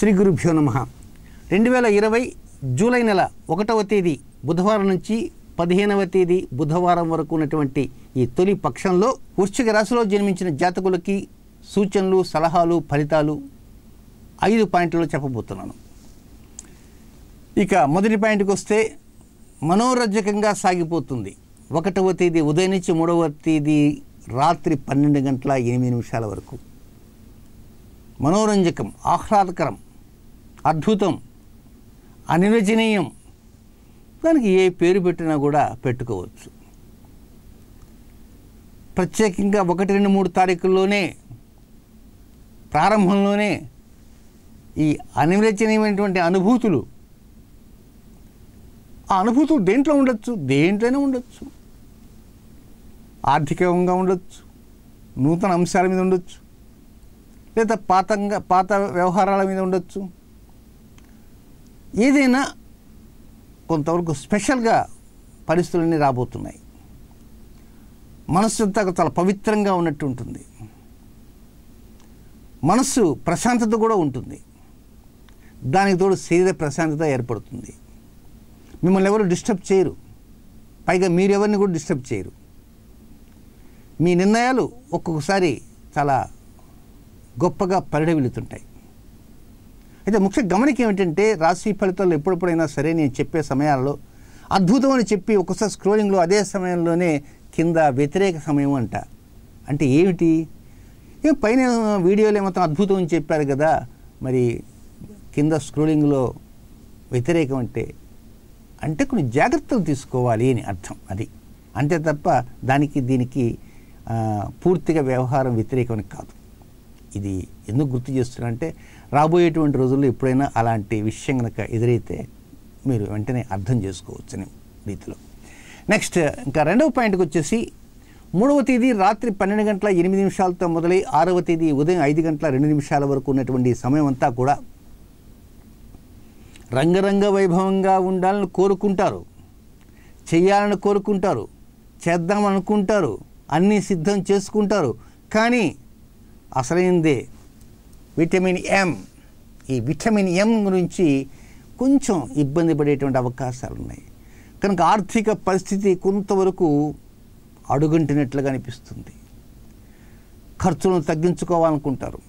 శ్రీ గురుభ్యో నమ రెండు వేల ఇరవై జూలై నెల ఒకటవ తేదీ బుధవారం నుంచి పదిహేనవ తేదీ బుధవారం వరకు ఉన్నటువంటి ఈ తొలి పక్షంలో వృశ్చిక రాశిలో జన్మించిన జాతకులకి సూచనలు సలహాలు ఫలితాలు ఐదు పాయింట్లలో చెప్పబోతున్నాను ఇక మొదటి పాయింట్కి వస్తే మనోరంజకంగా సాగిపోతుంది ఒకటవ తేదీ ఉదయం నుంచి మూడవ తేదీ రాత్రి పన్నెండు గంటల ఎనిమిది నిమిషాల వరకు మనోరంజకం ఆహ్లాదకరం అద్భుతం అనిర్వచనీయం దానికి ఏ పేరు పెట్టినా కూడా పెట్టుకోవచ్చు ప్రత్యేకంగా ఒకటి రెండు మూడు తారీఖుల్లోనే ప్రారంభంలోనే ఈ అనిర్వచనీయమైనటువంటి అనుభూతులు ఆ అనుభూతులు దేంట్లో ఉండొచ్చు దేంట్లోనే ఉండొచ్చు ఆర్థికంగా ఉండొచ్చు నూతన అంశాల మీద ఉండొచ్చు లేదా పాతంగా పాత వ్యవహారాల మీద ఉండొచ్చు ఏదైనా కొంతవరకు స్పెషల్గా పరిస్థితులన్నీ రాబోతున్నాయి మనస్సు అంతా చాలా పవిత్రంగా ఉన్నట్టు ఉంటుంది మనస్సు ప్రశాంతత కూడా ఉంటుంది దానికి తోడు శరీర ప్రశాంతత ఏర్పడుతుంది మిమ్మల్ని ఎవరు డిస్టర్బ్ చేయరు పైగా మీరెవరిని కూడా డిస్టర్బ్ చేయరు మీ నిర్ణయాలు ఒక్కొక్కసారి చాలా గొప్పగా పరిడవిలుతుంటాయి అయితే ముఖ్య గమనిక ఏమిటంటే రాశి ఫలితాలు ఎప్పుడెప్పుడైనా సరే నేను చెప్పే సమయాల్లో అద్భుతం అని చెప్పి ఒకసారి స్క్రోలింగ్లో అదే సమయంలోనే కింద వ్యతిరేక సమయం అంట అంటే ఏమిటి పైన వీడియోలో మొత్తం అద్భుతం అని చెప్పారు కదా మరి కింద స్క్రోలింగ్లో వ్యతిరేకం అంటే అంటే కొన్ని జాగ్రత్తలు తీసుకోవాలి అని అర్థం అది అంతే తప్ప దానికి దీనికి పూర్తిగా వ్యవహారం వ్యతిరేకమని కాదు ఇది ఎందుకు గుర్తు చేస్తున్నా అంటే రాబోయేటువంటి రోజుల్లో ఎప్పుడైనా అలాంటి విషయం కనుక ఎదురైతే మీరు వెంటనే అర్థం చేసుకోవచ్చని రీతిలో నెక్స్ట్ ఇంకా రెండవ పాయింట్కి వచ్చేసి మూడవ తేదీ రాత్రి పన్నెండు గంటల ఎనిమిది నిమిషాలతో మొదలై ఆరవ తేదీ ఉదయం ఐదు గంటల రెండు నిమిషాల వరకు ఉన్నటువంటి సమయం అంతా కూడా రంగరంగ వైభవంగా ఉండాలని కోరుకుంటారు చేయాలని కోరుకుంటారు చేద్దామనుకుంటారు అన్నీ సిద్ధం చేసుకుంటారు కానీ అసలైంది విటమిన్ ఎం ఈ విటమిన్ ఎం గురించి కొంచెం ఇబ్బంది పడేటువంటి అవకాశాలు ఉన్నాయి కనుక ఆర్థిక పరిస్థితి కొంతవరకు అడుగంటినట్లుగా అనిపిస్తుంది ఖర్చులను తగ్గించుకోవాలనుకుంటారు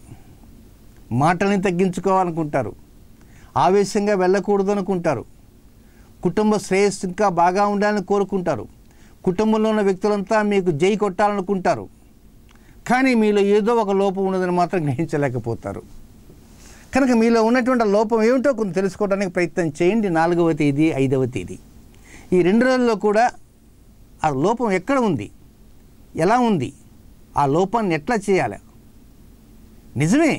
మాటల్ని తగ్గించుకోవాలనుకుంటారు ఆవేశంగా వెళ్ళకూడదు అనుకుంటారు కుటుంబ శ్రేయస్సు ఇంకా బాగా ఉండాలని కోరుకుంటారు కుటుంబంలో ఉన్న వ్యక్తులంతా మీకు జై కొట్టాలనుకుంటారు కానీ మీలో ఏదో ఒక లోపం ఉన్నదని మాత్రం గ్రహించలేకపోతారు కనుక మీలో ఉన్నటువంటి లోపం ఏమిటో కొంచెం తెలుసుకోవడానికి ప్రయత్నం చేయండి నాలుగవ తేదీ ఐదవ తేదీ ఈ రెండు రోజుల్లో కూడా ఆ లోపం ఎక్కడ ఉంది ఎలా ఉంది ఆ లోపాన్ని ఎట్లా చేయాలి నిజమే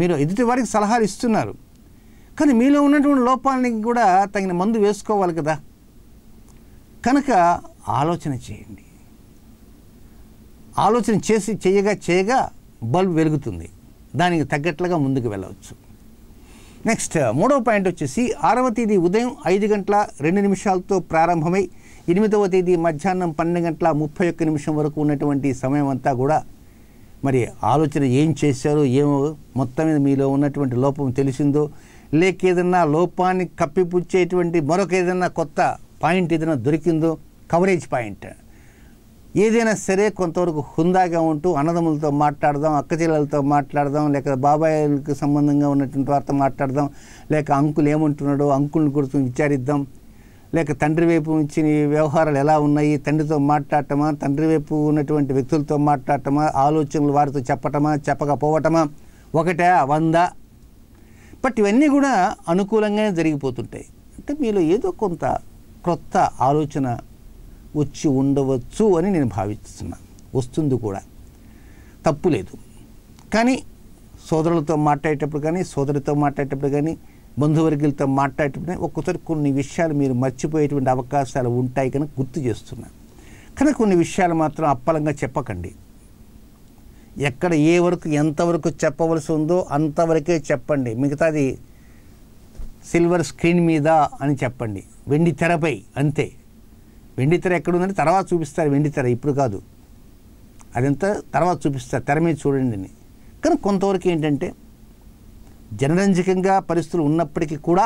మీరు ఎదుటి వారికి సలహాలు ఇస్తున్నారు కానీ మీలో ఉన్నటువంటి లోపానికి కూడా తగిన మందు వేసుకోవాలి కదా కనుక ఆలోచన చేయండి ఆలోచన చేసి చేయగా చేయగా బల్బ్ వెలుగుతుంది దానికి తగ్గట్లుగా ముందుకు వెళ్ళవచ్చు నెక్స్ట్ మూడవ పాయింట్ వచ్చేసి ఆరవ తేదీ ఉదయం ఐదు గంటల రెండు నిమిషాలతో ప్రారంభమై ఎనిమిదవ తేదీ మధ్యాహ్నం పన్నెండు గంటల ముప్పై ఒక్క నిమిషం వరకు ఉన్నటువంటి సమయం అంతా కూడా మరి ఆలోచన ఏం చేశారో ఏమో మొత్తం మీద మీలో ఉన్నటువంటి లోపం తెలిసిందో లేక ఏదన్నా లోపాన్ని కప్పిపుచ్చేటువంటి మరొక ఏదన్నా కొత్త పాయింట్ ఏదైనా దొరికిందో కవరేజ్ పాయింట్ ఏదైనా సరే కొంతవరకు హుందాగా ఉంటూ అన్నదమ్ములతో మాట్లాడదాం అక్క చెల్లెలతో మాట్లాడదాం లేక బాబాయ్కి సంబంధంగా ఉన్నటువంటి వార్త మాట్లాడదాం లేక అంకులు ఏమంటున్నాడో అంకుల్ని గురించి విచారిద్దాం లేక తండ్రి వైపు నుంచి వ్యవహారాలు ఎలా ఉన్నాయి తండ్రితో మాట్లాడటమా తండ్రి వైపు ఉన్నటువంటి వ్యక్తులతో మాట్లాడటమా ఆలోచనలు వారితో చెప్పటమా చెప్పకపోవటమా ఒకటే వంద బట్ ఇవన్నీ కూడా అనుకూలంగానే జరిగిపోతుంటాయి అంటే మీలో ఏదో కొంత క్రొత్త ఆలోచన వచ్చి ఉండవచ్చు అని నేను భావిస్తున్నాను వస్తుంది కూడా తప్పు లేదు కానీ సోదరులతో మాట్లాడేటప్పుడు కానీ సోదరితో మాట్లాడేటప్పుడు కానీ బంధువర్గులతో మాట్లాడేటప్పుడు ఒక్కోసారి కొన్ని విషయాలు మీరు మర్చిపోయేటువంటి అవకాశాలు ఉంటాయి కనుక గుర్తు చేస్తున్నాను కానీ కొన్ని విషయాలు మాత్రం అప్పలంగా చెప్పకండి ఎక్కడ ఏ వరకు ఎంతవరకు చెప్పవలసి ఉందో అంతవరకే చెప్పండి మిగతాది సిల్వర్ స్క్రీన్ మీద అని చెప్పండి వెండి తెరపై అంతే వెండితెర ఎక్కడుందని తర్వాత చూపిస్తారు తెర ఇప్పుడు కాదు అదంతా తర్వాత చూపిస్తారు తెర మీద చూడండి అని కానీ కొంతవరకు ఏంటంటే జనరంజకంగా పరిస్థితులు ఉన్నప్పటికీ కూడా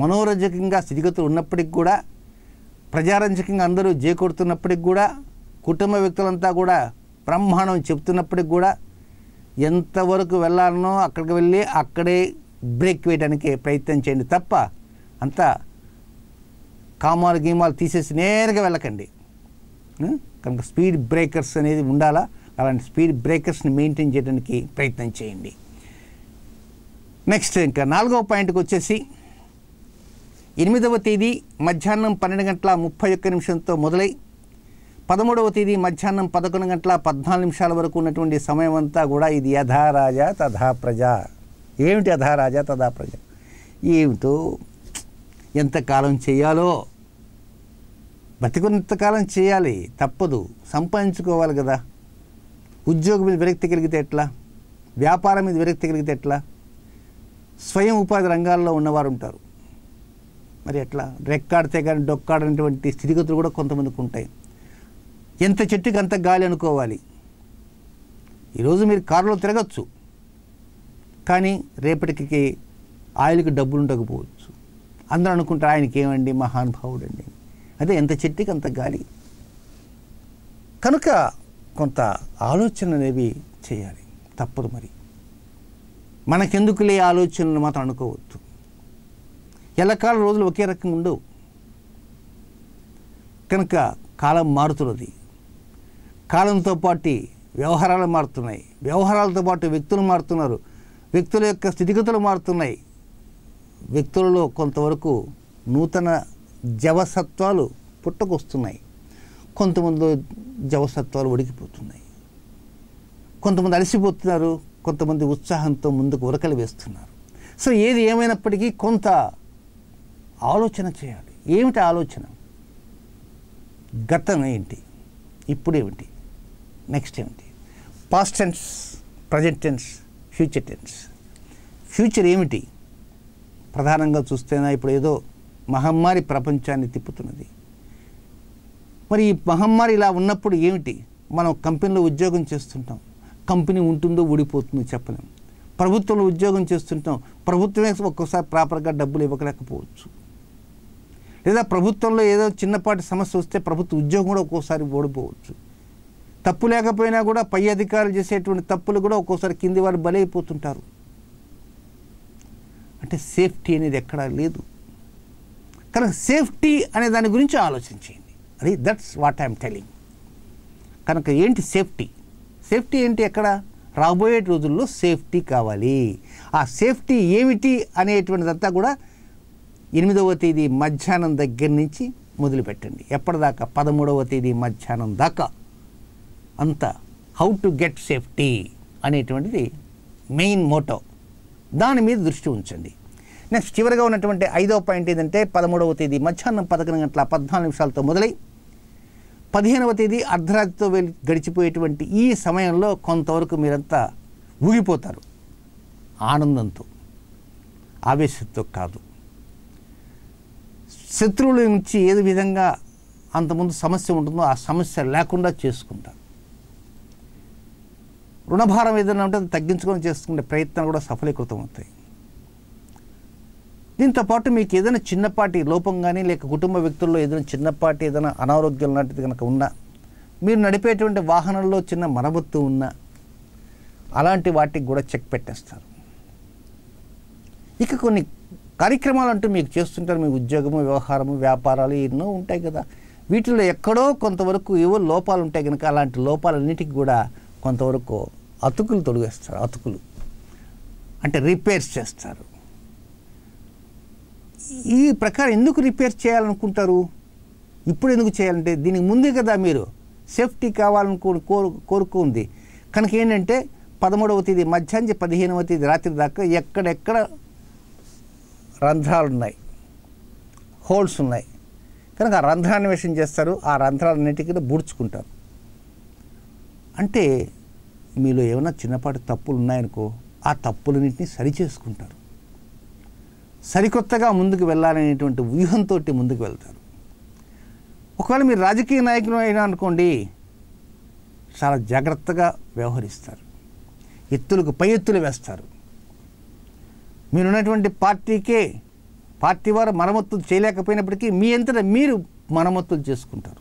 మనోరంజకంగా స్థితిగతులు ఉన్నప్పటికి కూడా ప్రజారంజకంగా అందరూ చేకూడుతున్నప్పటికి కూడా కుటుంబ వ్యక్తులంతా కూడా బ్రహ్మాండం చెప్తున్నప్పటికి కూడా ఎంతవరకు వెళ్ళాలనో అక్కడికి వెళ్ళి అక్కడే బ్రేక్ వేయడానికి ప్రయత్నం చేయండి తప్ప అంతా కామాలు గీమాలు తీసేసి నేరుగా వెళ్ళకండి కనుక స్పీడ్ బ్రేకర్స్ అనేది ఉండాలా అలాంటి స్పీడ్ బ్రేకర్స్ని మెయింటైన్ చేయడానికి ప్రయత్నం చేయండి నెక్స్ట్ ఇంకా నాలుగవ పాయింట్కి వచ్చేసి ఎనిమిదవ తేదీ మధ్యాహ్నం పన్నెండు గంటల ముప్పై ఒక్క నిమిషంతో మొదలై పదమూడవ తేదీ మధ్యాహ్నం పదకొండు గంటల పద్నాలుగు నిమిషాల వరకు ఉన్నటువంటి సమయం అంతా కూడా ఇది రాజా తథా ప్రజ ఏమిటి యథారాజా తథా ప్రజ ఏమిటో ఎంతకాలం చేయాలో బతికున్నంతకాలం చేయాలి తప్పదు సంపాదించుకోవాలి కదా ఉద్యోగం మీద విరక్తి కలిగితే ఎట్లా వ్యాపారం మీద విరక్తి కలిగితే ఎట్లా స్వయం ఉపాధి రంగాల్లో ఉన్నవారు ఉంటారు మరి ఎట్లా రెక్కాడితే కానీ డొక్కాడనటువంటి స్థితిగతులు కూడా కొంతమందికి ఉంటాయి ఎంత చెట్టుకి అంత గాలి అనుకోవాలి ఈరోజు మీరు కారులో తిరగచ్చు కానీ రేపటికి ఆయిల్కి డబ్బులు ఉండకపోవచ్చు అందరూ అనుకుంటారు ఆయనకి ఏమండి మహానుభావుడు అండి అదే ఎంత చెట్టుకి అంత గాలి కనుక కొంత ఆలోచన అనేవి చేయాలి తప్పదు మరి మనకెందుకులే ఆలోచనలు మాత్రం అనుకోవద్దు ఎల్లకాలం రోజులు ఒకే రకం ఉండవు కనుక కాలం మారుతున్నది కాలంతో పాటు వ్యవహారాలు మారుతున్నాయి వ్యవహారాలతో పాటు వ్యక్తులు మారుతున్నారు వ్యక్తుల యొక్క స్థితిగతులు మారుతున్నాయి వ్యక్తులలో కొంతవరకు నూతన జవసత్వాలు పుట్టకొస్తున్నాయి కొంతమందిలో జవసత్వాలు ఉడికిపోతున్నాయి కొంతమంది అలసిపోతున్నారు కొంతమంది ఉత్సాహంతో ముందుకు ఉరకలు వేస్తున్నారు సో ఏది ఏమైనప్పటికీ కొంత ఆలోచన చేయాలి ఏమిటి ఆలోచన గతం ఏంటి ఇప్పుడేమిటి నెక్స్ట్ ఏమిటి past tense present tense future tense future ఏమిటి ప్రధానంగా చూస్తేనా ఇప్పుడు ఏదో మహమ్మారి ప్రపంచాన్ని తిప్పుతున్నది మరి ఈ మహమ్మారి ఇలా ఉన్నప్పుడు ఏమిటి మనం కంపెనీలో ఉద్యోగం చేస్తుంటాం కంపెనీ ఉంటుందో ఊడిపోతుందో చెప్పలేం ప్రభుత్వంలో ఉద్యోగం చేస్తుంటాం ప్రభుత్వమే ఒక్కోసారి ప్రాపర్గా డబ్బులు ఇవ్వలేకపోవచ్చు లేదా ప్రభుత్వంలో ఏదో చిన్నపాటి సమస్య వస్తే ప్రభుత్వ ఉద్యోగం కూడా ఒక్కోసారి ఓడిపోవచ్చు తప్పు లేకపోయినా కూడా పై అధికారులు చేసేటువంటి తప్పులు కూడా ఒక్కోసారి కింది వారు బలైపోతుంటారు అంటే సేఫ్టీ అనేది ఎక్కడా లేదు కనుక సేఫ్టీ అనే దాని గురించి ఆలోచించేయండి అది దట్స్ వాట్ ఐఎమ్ టెలింగ్ కనుక ఏంటి సేఫ్టీ సేఫ్టీ ఏంటి ఎక్కడ రాబోయే రోజుల్లో సేఫ్టీ కావాలి ఆ సేఫ్టీ ఏమిటి అనేటువంటిదంతా కూడా ఎనిమిదవ తేదీ మధ్యాహ్నం దగ్గర నుంచి మొదలుపెట్టండి ఎప్పటిదాకా పదమూడవ తేదీ మధ్యాహ్నం దాకా అంతా హౌ టు గెట్ సేఫ్టీ అనేటువంటిది మెయిన్ మోటో దాని మీద దృష్టి ఉంచండి నెక్స్ట్ చివరిగా ఉన్నటువంటి ఐదో పాయింట్ ఏంటంటే పదమూడవ తేదీ మధ్యాహ్నం పదకొండు గంటల పద్నాలుగు నిమిషాలతో మొదలై పదిహేనవ తేదీ అర్ధరాత్రితో వెళ్ళి గడిచిపోయేటువంటి ఈ సమయంలో కొంతవరకు మీరంతా ఊగిపోతారు ఆనందంతో ఆవేశంతో కాదు శత్రువుల నుంచి ఏ విధంగా అంతకుముందు సమస్య ఉంటుందో ఆ సమస్య లేకుండా చేసుకుంటారు రుణభారం ఏదైనా ఉంటే తగ్గించుకొని చేసుకునే ప్రయత్నాలు కూడా సఫలీకృతం అవుతాయి దీంతో పాటు మీకు ఏదైనా చిన్నపాటి లోపం కానీ లేక కుటుంబ వ్యక్తుల్లో ఏదైనా చిన్నపాటి ఏదైనా అనారోగ్యం లాంటిది కనుక ఉన్నా మీరు నడిపేటువంటి వాహనంలో చిన్న మరమ్మత్తు ఉన్నా అలాంటి వాటికి కూడా చెక్ పెట్టేస్తారు ఇక కొన్ని కార్యక్రమాలు అంటూ మీకు చేస్తుంటారు మీ ఉద్యోగము వ్యవహారము వ్యాపారాలు ఎన్నో ఉంటాయి కదా వీటిలో ఎక్కడో కొంతవరకు ఏవో లోపాలు ఉంటాయి కనుక అలాంటి లోపాలన్నిటికి కూడా కొంతవరకు అతుకులు తొలగేస్తారు అతుకులు అంటే రిపేర్స్ చేస్తారు ఈ ప్రకారం ఎందుకు రిపేర్ చేయాలనుకుంటారు ఇప్పుడు ఎందుకు చేయాలంటే దీనికి ముందే కదా మీరు సేఫ్టీ కావాలని కోరు కోరుకుంది కనుక ఏంటంటే పదమూడవ తేదీ మధ్యాహ్నం పదిహేనవ తేదీ రాత్రి దాకా ఎక్కడెక్కడ రంధ్రాలు ఉన్నాయి హోల్స్ ఉన్నాయి కనుక ఆ రంధ్రాన్ని విషయం చేస్తారు ఆ రంధ్రాలన్నిటికీ బూడ్చుకుంటారు అంటే మీలో ఏమైనా చిన్నపాటి తప్పులు ఉన్నాయనుకో ఆ తప్పులన్నింటినీ సరిచేసుకుంటారు సరికొత్తగా ముందుకు వెళ్ళాలనేటువంటి వ్యూహంతో ముందుకు వెళ్తారు ఒకవేళ మీరు రాజకీయ నాయకులు అయినా అనుకోండి చాలా జాగ్రత్తగా వ్యవహరిస్తారు ఎత్తులకు పై ఎత్తులు వేస్తారు మీరున్నటువంటి పార్టీకే పార్టీ వారు మరమ్మత్తులు చేయలేకపోయినప్పటికీ మీ అంతట మీరు మరమ్మత్తులు చేసుకుంటారు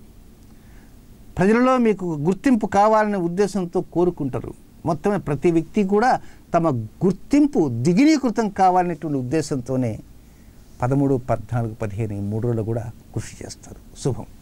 ప్రజలలో మీకు గుర్తింపు కావాలనే ఉద్దేశంతో కోరుకుంటారు మొత్తం ప్రతి వ్యక్తి కూడా తమ గుర్తింపు దిగినీకృతం కావాలనేటువంటి ఉద్దేశంతోనే పదమూడు పద్నాలుగు పదిహేను మూడు రోజులు కూడా కృషి చేస్తారు శుభం